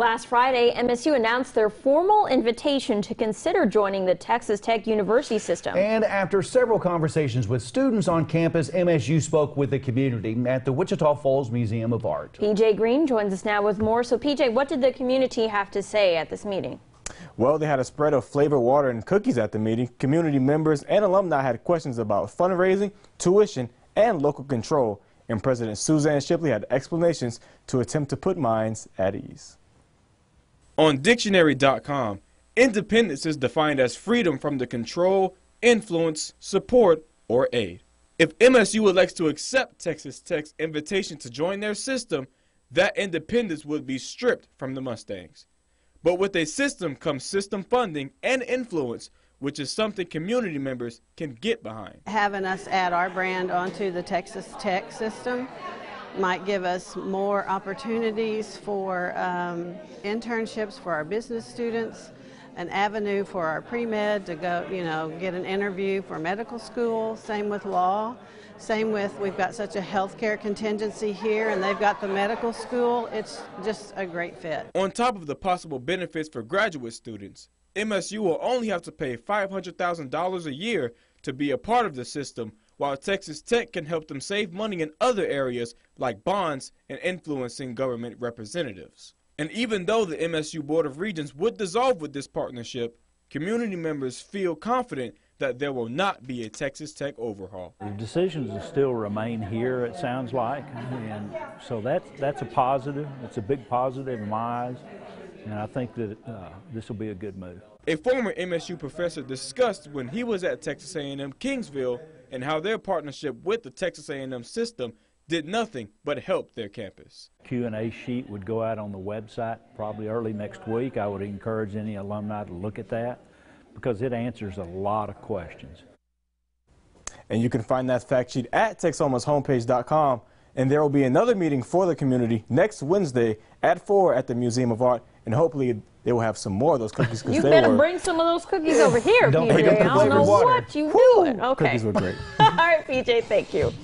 Last Friday, MSU announced their formal invitation to consider joining the Texas Tech University system. And after several conversations with students on campus, MSU spoke with the community at the Wichita Falls Museum of Art. PJ Green joins us now with more. So, PJ, what did the community have to say at this meeting? Well, they had a spread of flavored water and cookies at the meeting. Community members and alumni had questions about fundraising, tuition, and local control. And President Suzanne Shipley had explanations to attempt to put minds at ease. On dictionary.com, independence is defined as freedom from the control, influence, support, or aid. If MSU elects to accept Texas Tech's invitation to join their system, that independence would be stripped from the Mustangs. But with a system comes system funding and influence, which is something community members can get behind. Having us add our brand onto the Texas Tech system might give us more opportunities for um, internships for our business students, an avenue for our pre-med to go, you know, get an interview for medical school, same with law, same with, we've got such a healthcare contingency here and they've got the medical school. It's just a great fit. On top of the possible benefits for graduate students, MSU will only have to pay $500,000 a year to be a part of the system, while Texas Tech can help them save money in other areas like bonds and influencing government representatives. And even though the MSU Board of Regents would dissolve with this partnership, community members feel confident that there will not be a Texas Tech overhaul. The decisions will still remain here, it sounds like, and so that's, that's a positive. It's a big positive in my eyes, and I think that uh, this will be a good move. A former MSU professor discussed when he was at Texas A&M Kingsville and how their partnership with the Texas A&M system did nothing but help their campus. Q&A sheet would go out on the website probably early next week. I would encourage any alumni to look at that because it answers a lot of questions. And you can find that fact sheet at texomashomepage.com. And there will be another meeting for the community next Wednesday at 4 at the Museum of Art. And hopefully they will have some more of those cookies. you better were, bring some of those cookies over here, PJ. I don't know what you Whew. doing. Okay. Cookies were great. All right, PJ, thank you.